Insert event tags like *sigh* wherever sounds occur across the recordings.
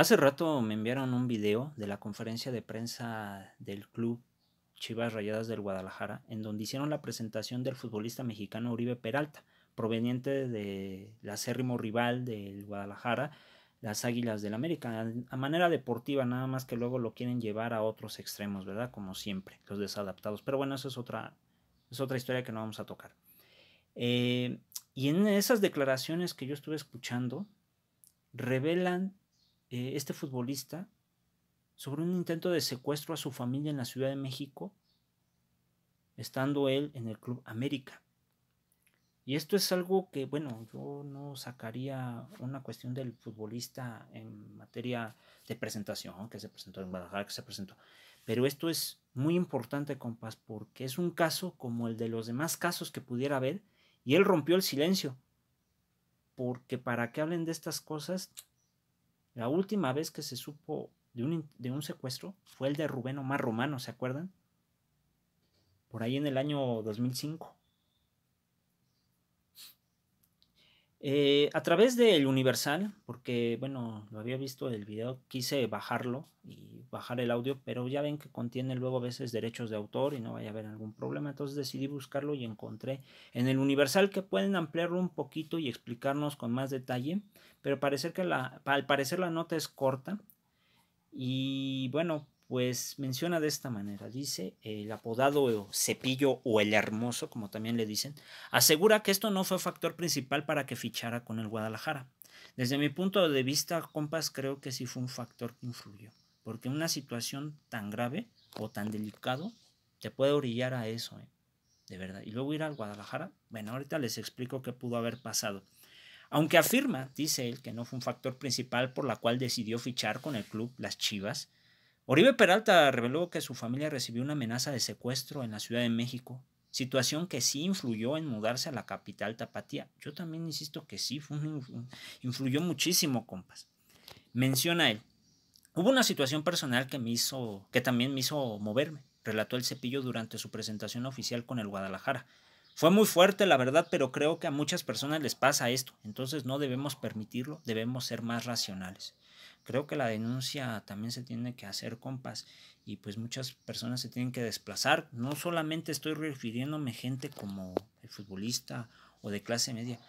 Hace rato me enviaron un video de la conferencia de prensa del club Chivas Rayadas del Guadalajara, en donde hicieron la presentación del futbolista mexicano Uribe Peralta, proveniente del acérrimo rival del Guadalajara, las Águilas del América, a manera deportiva, nada más que luego lo quieren llevar a otros extremos, ¿verdad? Como siempre, los desadaptados. Pero bueno, esa es otra, es otra historia que no vamos a tocar. Eh, y en esas declaraciones que yo estuve escuchando, revelan eh, este futbolista sobre un intento de secuestro a su familia en la Ciudad de México, estando él en el Club América. Y esto es algo que, bueno, yo no sacaría una cuestión del futbolista en materia de presentación, que se presentó en Guadalajara, que se presentó. Pero esto es muy importante, compas, porque es un caso como el de los demás casos que pudiera haber, y él rompió el silencio. Porque para que hablen de estas cosas, la última vez que se supo de un, de un secuestro fue el de Rubén Omar Romano, ¿se acuerdan? Por ahí en el año 2005. Eh, a través del Universal, porque bueno, lo había visto el video, quise bajarlo y bajar el audio, pero ya ven que contiene luego a veces derechos de autor y no vaya a haber algún problema, entonces decidí buscarlo y encontré en el Universal que pueden ampliarlo un poquito y explicarnos con más detalle, pero parecer que la, al parecer la nota es corta y bueno, pues menciona de esta manera, dice, el apodado Cepillo o el Hermoso, como también le dicen, asegura que esto no fue factor principal para que fichara con el Guadalajara. Desde mi punto de vista, compas, creo que sí fue un factor que influyó, porque una situación tan grave o tan delicado te puede orillar a eso, ¿eh? de verdad. Y luego ir al Guadalajara, bueno, ahorita les explico qué pudo haber pasado. Aunque afirma, dice él, que no fue un factor principal por la cual decidió fichar con el club Las Chivas, Oribe Peralta reveló que su familia recibió una amenaza de secuestro en la Ciudad de México, situación que sí influyó en mudarse a la capital tapatía. Yo también insisto que sí, influyó muchísimo, compas. Menciona él, hubo una situación personal que, me hizo, que también me hizo moverme, relató el cepillo durante su presentación oficial con el Guadalajara, fue muy fuerte, la verdad, pero creo que a muchas personas les pasa esto. Entonces no debemos permitirlo, debemos ser más racionales. Creo que la denuncia también se tiene que hacer, compas, y pues muchas personas se tienen que desplazar. No solamente estoy refiriéndome gente como el futbolista o de clase media.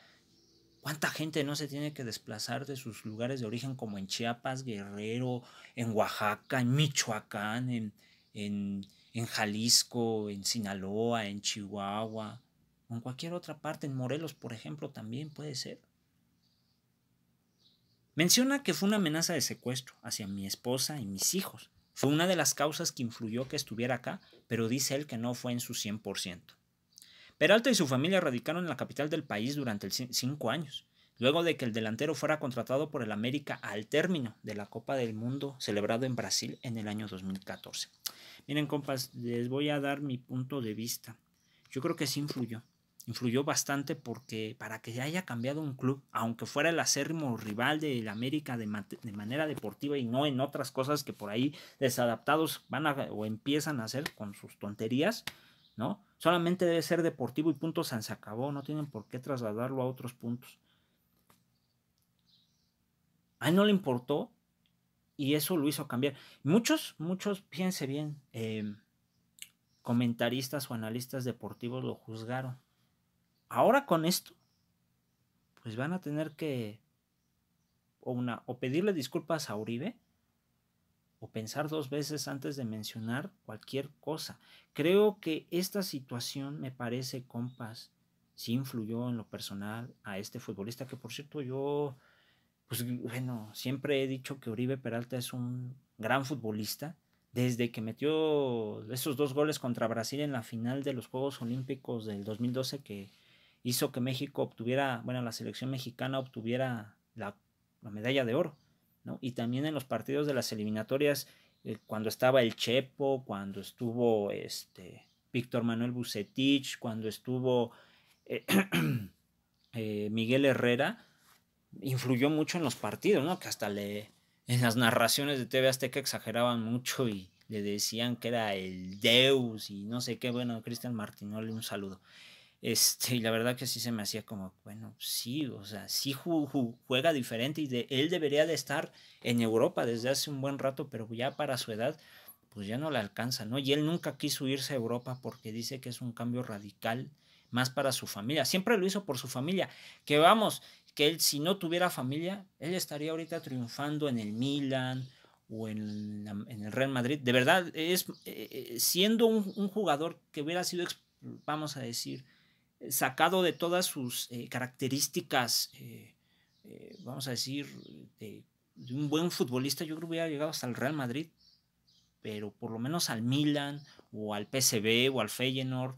¿Cuánta gente no se tiene que desplazar de sus lugares de origen como en Chiapas, Guerrero, en Oaxaca, en Michoacán, en Jalisco, en Sinaloa, en Chihuahua, en cualquier otra parte, en Morelos, por ejemplo, también puede ser. Menciona que fue una amenaza de secuestro hacia mi esposa y mis hijos. Fue una de las causas que influyó que estuviera acá, pero dice él que no fue en su 100%. Peralta y su familia radicaron en la capital del país durante cinco años, luego de que el delantero fuera contratado por el América al término de la Copa del Mundo celebrado en Brasil en el año 2014. Miren, compas, les voy a dar mi punto de vista. Yo creo que sí influyó influyó bastante porque para que haya cambiado un club, aunque fuera el acérrimo rival del América de, manera deportiva y no en otras cosas que por ahí desadaptados van a, o empiezan a hacer con sus tonterías, ¿no? Solamente debe ser deportivo y punto se acabó, no tienen por qué trasladarlo a otros puntos. A él no le importó y eso lo hizo cambiar. Muchos, muchos, piense bien, em, comentaristas o analistas deportivos lo juzgaron Ahora con esto, pues van a tener que o, una, o pedirle disculpas a Uribe o pensar dos veces antes de mencionar cualquier cosa. Creo que esta situación me parece, compas, sí influyó en lo personal a este futbolista que por cierto yo, pues bueno, siempre he dicho que Uribe Peralta es un gran futbolista. Desde que metió esos dos goles contra Brasil en la final de los Juegos Olímpicos del 2012 que hizo que México obtuviera, bueno, la selección mexicana obtuviera la, medalla de oro, ¿no? Y también en los partidos de las eliminatorias, eh, cuando estaba el Chepo, cuando estuvo este, Víctor Manuel Bucetich, cuando estuvo eh, *clears throat* eh, Miguel Herrera, influyó mucho en los partidos, ¿no? Que hasta le, en las narraciones de TV Azteca exageraban mucho y le decían que era el Deus y no sé qué. Bueno, Cristian le un saludo. Este, y la verdad que sí se me hacía como, bueno, sí, o sea, sí juega diferente y de, él debería de estar en Europa desde hace un buen rato, pero ya para su edad, pues ya no le alcanza, ¿no? Y él nunca quiso irse a Europa porque dice que es un cambio radical más para su familia. Siempre lo hizo por su familia. Que vamos, que él si no tuviera familia, él estaría ahorita triunfando en el Milan o en, el Real Madrid. De verdad, es eh, eh, siendo un, jugador que hubiera sido, vamos a decir, sacado de todas sus eh, características, eh, eh, vamos a decir, de, un buen futbolista, yo creo que hubiera llegado hasta el Real Madrid, pero por lo menos al Milan o al PSV o al Feyenoord,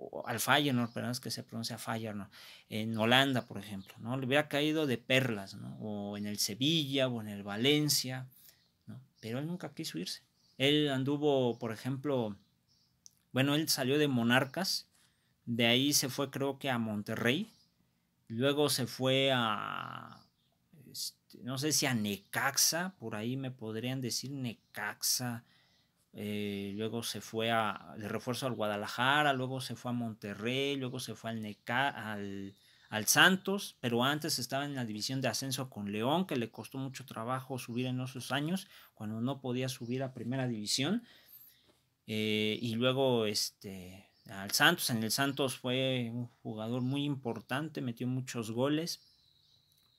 o al Feyenoord, perdón, es que se pronuncia Feyenoord, en Holanda, por ejemplo, ¿no? Le hubiera caído de perlas, ¿no? O en el Sevilla o en el Valencia, ¿no? Pero él nunca quiso irse. Él anduvo, por ejemplo, bueno, él salió de Monarcas, de ahí se fue creo que a Monterrey. Luego se fue a, este, no sé si a Necaxa, por ahí me podrían decir Necaxa. Eh, luego se fue a, de refuerzo al Guadalajara, luego se fue a Monterrey, luego se fue al, Neca, al, Santos, pero antes estaba en la división de ascenso con León, que le costó mucho trabajo subir en esos años, cuando no podía subir a primera división. Eh, y luego este, al Santos. En el Santos fue un jugador muy importante, metió muchos goles.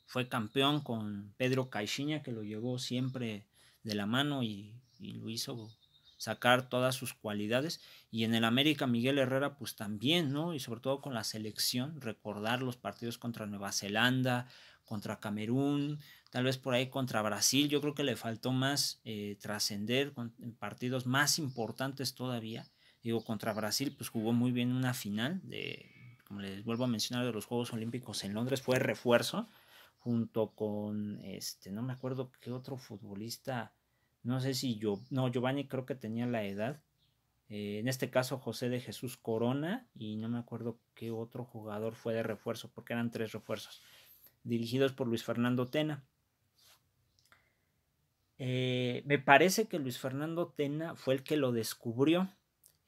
Fue campeón con Pedro Caixinha, que lo llevó siempre de la mano y, lo hizo sacar todas sus cualidades. Y en el América, Miguel Herrera, pues también, ¿no? Y sobre todo con la selección, recordar los partidos contra Nueva Zelanda, contra Camerún, tal vez por ahí contra Brasil. Yo creo que le faltó más eh, trascender en partidos más importantes todavía. Digo, contra Brasil, pues jugó muy bien una final de, como les vuelvo a mencionar, de los Juegos Olímpicos en Londres, fue refuerzo junto con, este, no me acuerdo qué otro futbolista, no sé si yo, no, Giovanni creo que tenía la edad, eh, en este caso José de Jesús Corona y no me acuerdo qué otro jugador fue de refuerzo, porque eran tres refuerzos, dirigidos por Luis Fernando Tena. Eh, me parece que Luis Fernando Tena fue el que lo descubrió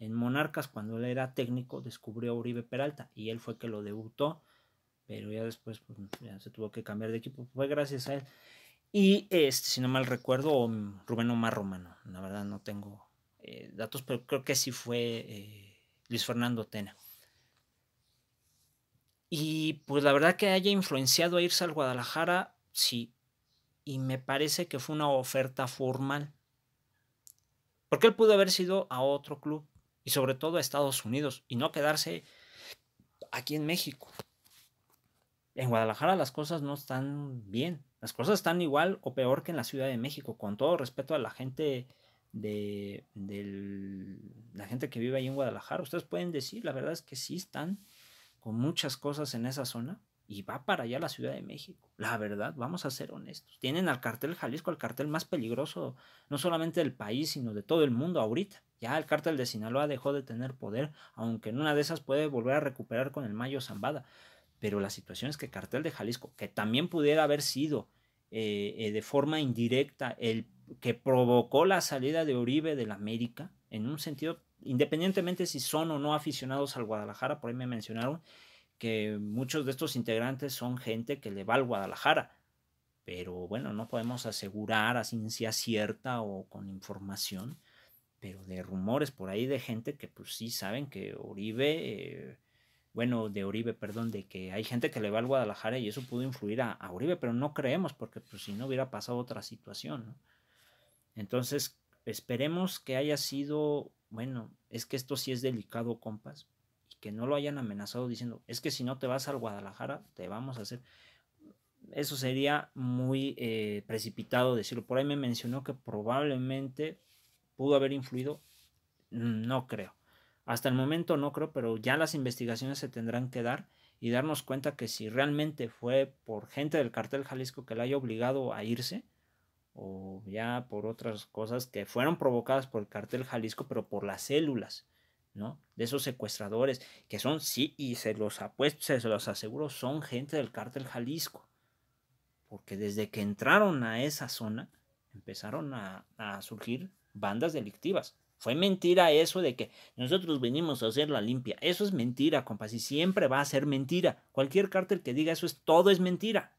en Monarcas, cuando él era técnico, descubrió a Uribe Peralta y él fue que lo debutó, pero ya después pues, se tuvo que cambiar de equipo. Fue gracias a él. Y este, si no mal recuerdo, um, Rubén Omar Romano. La verdad no tengo eh, datos, pero creo que sí fue eh, Luis Fernando Tena. Y pues la verdad que haya influenciado a irse al Guadalajara, sí. Y me parece que fue una oferta formal. Porque él pudo haber sido a otro club y sobre todo a Estados Unidos y no quedarse aquí en México. En Guadalajara las cosas no están bien, las cosas están igual o peor que en la Ciudad de México, con todo respeto a la gente de, la gente que vive ahí en Guadalajara. Ustedes pueden decir, la verdad es que sí están con muchas cosas en esa zona, y va para allá la Ciudad de México. La verdad, vamos a ser honestos. Tienen al cartel Jalisco, el cartel más peligroso, no solamente del país, sino de todo el mundo ahorita. Ya el cartel de Sinaloa dejó de tener poder, aunque en una de esas puede volver a recuperar con el Mayo Zambada. Pero la situación es que el cartel de Jalisco, que también pudiera haber sido eh, eh, de forma indirecta el que provocó la salida de ...de la América, en un sentido, independientemente si son o no aficionados al Guadalajara, por ahí me mencionaron, que muchos de estos integrantes son gente que le va al Guadalajara, pero bueno, no podemos asegurar a ciencia cierta o con información, pero de rumores por ahí de gente que pues sí saben que Oribe... Eh, bueno, de Oribe, perdón, de que hay gente que le va al Guadalajara y eso pudo influir a, a Oribe, pero no creemos porque pues, si no hubiera pasado otra situación. Entonces, esperemos que haya sido, bueno, es que esto sí es delicado, compas, que no lo hayan amenazado diciendo, es que si no te vas al Guadalajara, te vamos a hacer. Eso sería muy eh, precipitado decirlo. Por ahí me mencionó que probablemente pudo haber influido. No creo. Hasta el momento no creo, pero ya las investigaciones se tendrán que dar y darnos cuenta que si realmente fue por gente del cartel Jalisco que la haya obligado a irse, o ya por otras cosas que fueron provocadas por el cartel Jalisco, pero por las células ¿no? De esos secuestradores, que son, sí, y se los apuesto, se los aseguro, son gente del cártel Jalisco. Porque desde que entraron a esa zona, empezaron a, surgir bandas delictivas. Fue mentira eso de que nosotros venimos a hacer la limpia. Eso es mentira, compas, y siempre va a ser mentira. Cualquier cártel que diga eso es todo es mentira.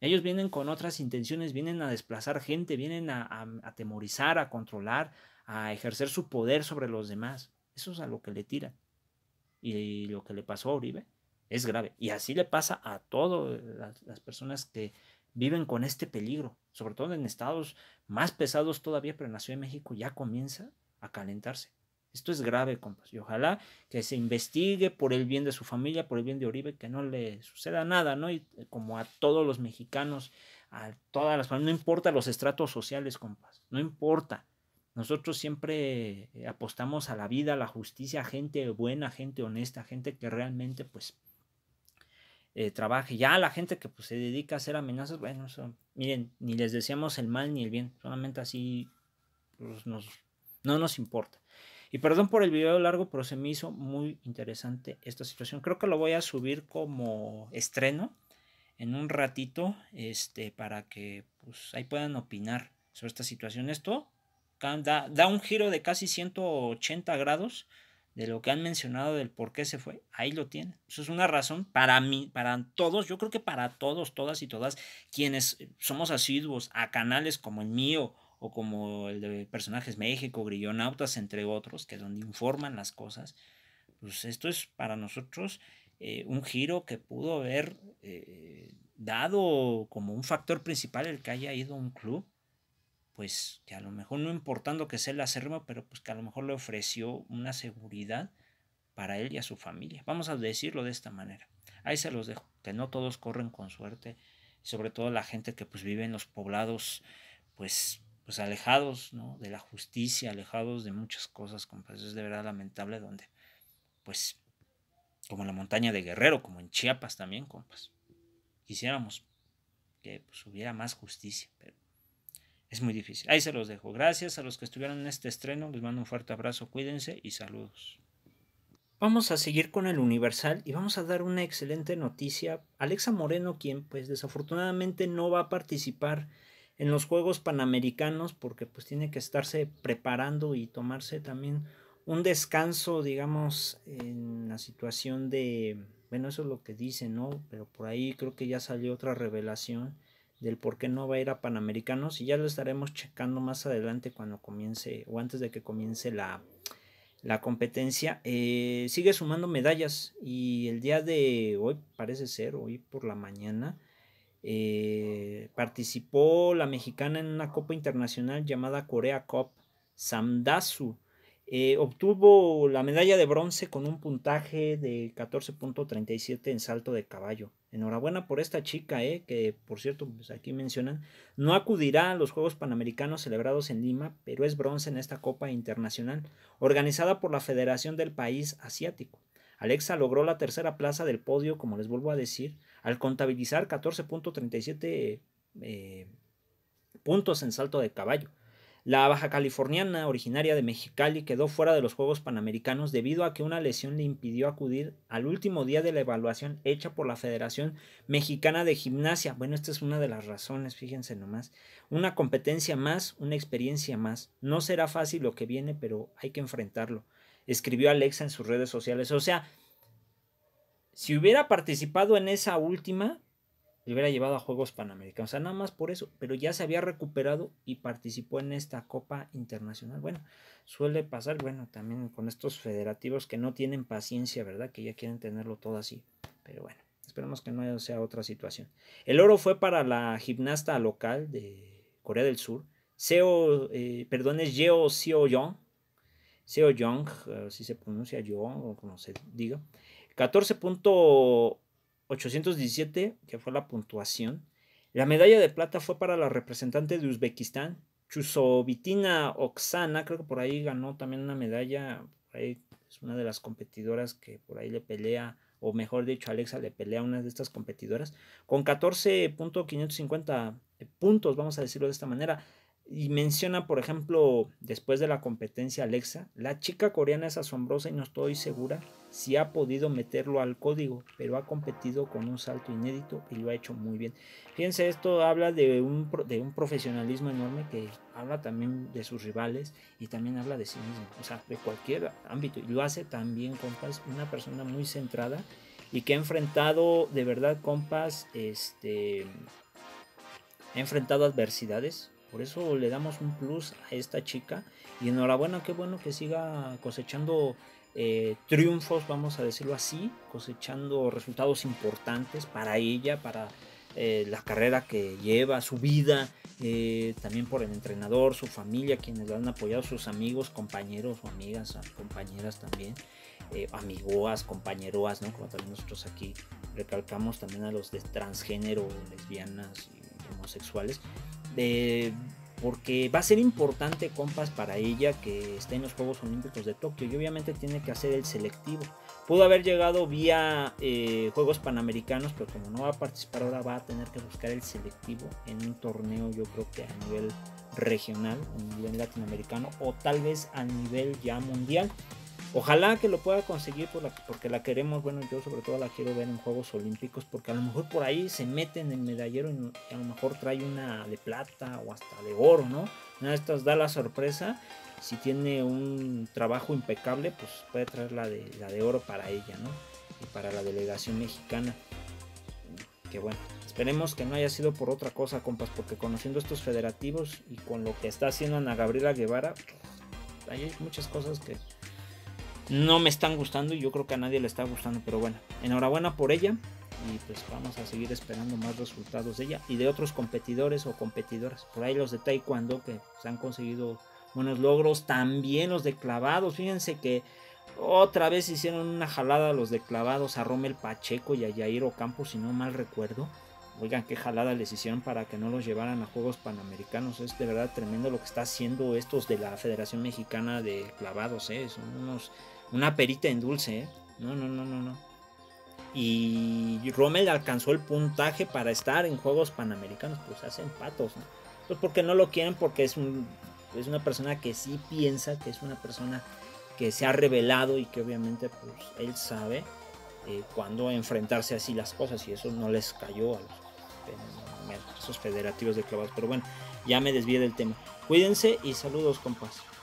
Ellos vienen con otras intenciones, vienen a desplazar gente, vienen a, a, a atemorizar, a controlar, a ejercer su poder sobre los demás. Eso es a lo que le tiran. Y lo que le pasó a Uribe es grave. Y así le pasa a todas las personas que viven con este peligro, sobre todo en estados más pesados todavía, pero en la Ciudad de México ya comienza a calentarse. Esto es grave, compas. Y ojalá que se investigue por el bien de su familia, por el bien de Oribe, que no le suceda nada, ¿no? Y eh, como a todos los mexicanos, a todas las familias, no importa los estratos sociales, compas. No importa. Nosotros siempre eh, apostamos a la vida, a la justicia, a gente buena, gente honesta, gente que realmente pues eh, trabaje. Ya la gente que pues, se dedica a hacer amenazas, bueno, miren, ni les deseamos el mal ni el bien, solamente así pues, no nos importa. Y perdón por el video largo, pero se me hizo muy interesante esta situación. Creo que lo voy a subir como estreno en un ratito, este, para que pues, ahí puedan opinar sobre esta situación. Esto da, un giro de casi 180 grados de lo que han mencionado del por qué se fue, ahí lo tienen. Eso es una razón para mí, para todos, yo creo que para todos, todas y todas quienes somos asiduos a canales como el mío o como el de Personajes México, Grillonautas, entre otros, que es donde informan las cosas, pues esto es para nosotros eh, un giro que pudo haber eh, dado como un factor principal el que haya ido un club pues que a lo mejor no importando que sea el acervo, pero pues que a lo mejor le ofreció una seguridad para él y a su familia. Vamos a decirlo de esta manera. Ahí se los dejo, que no todos corren con suerte, sobre todo la gente que pues vive en los poblados pues pues alejados ¿no? de la justicia, alejados de muchas cosas, compas, pues, es de verdad lamentable donde, pues, como en la montaña de Guerrero, como en Chiapas también, compas. Quisiéramos que pues, hubiera más justicia, pero es muy difícil. Ahí se los dejo. Gracias a los que estuvieron en este estreno. Les mando un fuerte abrazo. Cuídense y saludos. Vamos a seguir con el Universal y vamos a dar una excelente noticia. Alexa Moreno, quien pues desafortunadamente no va a participar en los Juegos Panamericanos porque pues tiene que estarse preparando y tomarse también un descanso, digamos, en la situación de, bueno, eso es lo que dice, ¿no? Pero por ahí creo que ya salió otra revelación del por qué no va a ir a Panamericanos y ya lo estaremos checando más adelante cuando comience o antes de que comience la, competencia. Eh, sigue sumando medallas y el día de hoy, parece ser, hoy por la mañana, eh, participó la mexicana en una copa internacional llamada Corea Cup Samdasu eh, obtuvo la medalla de bronce con un puntaje de 14.37 en salto de caballo. Enhorabuena por esta chica, eh, que por cierto, pues, aquí mencionan, no acudirá a los Juegos Panamericanos celebrados en Lima, pero es bronce en esta Copa Internacional, organizada por la Federación del País Asiático. Alexa logró la tercera plaza del podio, como les vuelvo a decir, al contabilizar 14.37 eh, puntos en salto de caballo. La baja californiana, originaria de Mexicali, quedó fuera de los Juegos Panamericanos debido a que una lesión le impidió acudir al último día de la evaluación hecha por la Federación Mexicana de Gimnasia. Bueno, esta es una de las razones, fíjense nomás. Una competencia más, una experiencia más. No será fácil lo que viene, pero hay que enfrentarlo. Escribió Alexa en sus redes sociales. O sea, si hubiera participado en esa última, le hubiera llevado a Juegos Panamericanos. O sea, nada más por eso. Pero ya se había recuperado y participó en esta Copa Internacional. Bueno, suele pasar, bueno, también con estos federativos que no tienen paciencia, ¿verdad? Que ya quieren tenerlo todo así. Pero bueno, esperemos que no sea otra situación. El oro fue para la gimnasta local de Corea del Sur. Seo, eh, perdón, es Yeo Seo Young. Seo Young, eh, así se pronuncia yo o como se diga. 14.8 817, que fue la puntuación. La medalla de plata fue para la representante de Uzbekistán, Chusovitina Oksana, creo que por ahí ganó también una medalla, ahí es una de las competidoras que por ahí le pelea, o mejor dicho, Alexa le pelea a una de estas competidoras, con 14.550 eh, puntos, vamos a decirlo de esta manera. Y menciona, por ejemplo, después de la competencia Alexa, la chica coreana es asombrosa y no estoy segura si ha podido meterlo al código, pero ha competido con un salto inédito y lo ha hecho muy bien. Fíjense, esto habla de un, de un profesionalismo enorme que habla también de sus rivales y también habla de sí mismo, o sea, de cualquier ámbito. Y lo hace también, compas, una persona muy centrada y que ha enfrentado, de verdad, compas, este... Ha enfrentado adversidades, por eso le damos un plus a esta chica. Y enhorabuena, qué bueno que siga cosechando eh, triunfos, vamos a decirlo así, cosechando resultados importantes para ella, para eh, la carrera que lleva, su vida, eh, también por el entrenador, su familia, quienes la han apoyado, sus amigos, compañeros o amigas, compañeras también, amigoas, compañeroas, ¿no? Como también nosotros aquí recalcamos también a los de transgénero, lesbianas y homosexuales, porque va a ser importante, compas, para ella que esté en los Juegos Olímpicos de Tokio. Y obviamente tiene que hacer el selectivo. Pudo haber llegado vía eh, Juegos Panamericanos, pero como no va a participar ahora, va a tener que buscar el selectivo en un torneo, yo creo que a nivel regional, a nivel latinoamericano o tal vez a nivel ya mundial. Ojalá que lo pueda conseguir porque la queremos, bueno, yo sobre todo la quiero ver en Juegos Olímpicos porque a lo mejor por ahí se mete en el medallero y a lo mejor trae una de plata o hasta de oro, ¿no? Una de estas da la sorpresa, si tiene un trabajo impecable, pues puede traer la de, la de oro para ella, ¿no? Y para la delegación mexicana. Que bueno, Esperemos que no haya sido por otra cosa, compas, porque conociendo estos federativos y con lo que está haciendo Ana Gabriela Guevara, pues, hay muchas cosas que no me están gustando y yo creo que a nadie le está gustando, pero bueno, enhorabuena por ella y pues vamos a seguir esperando más resultados de ella y de otros competidores o competidoras. Por ahí los de Taekwondo que se pues, han conseguido buenos logros, también los de clavados, fíjense que otra vez hicieron una jalada los de clavados a Romel Pacheco y a Yair Ocampo, si no mal recuerdo. Oigan, qué jalada les hicieron para que no los llevaran a Juegos Panamericanos. Es de verdad tremendo lo que está haciendo estos de la Federación Mexicana de Clavados. ¿eh? Son unos una perita en dulce, ¿eh? No, no, no, no, no. Y Rommel alcanzó el puntaje para estar en Juegos Panamericanos, pues hacen patos, ¿no? Pues porque no lo quieren, porque es, un, es una persona que sí piensa, que es una persona que se ha revelado y que obviamente pues él sabe eh, cuándo enfrentarse así las cosas y eso no les cayó a los, federativos de clavados. Pero bueno, ya me desvié del tema. Cuídense y saludos, compas.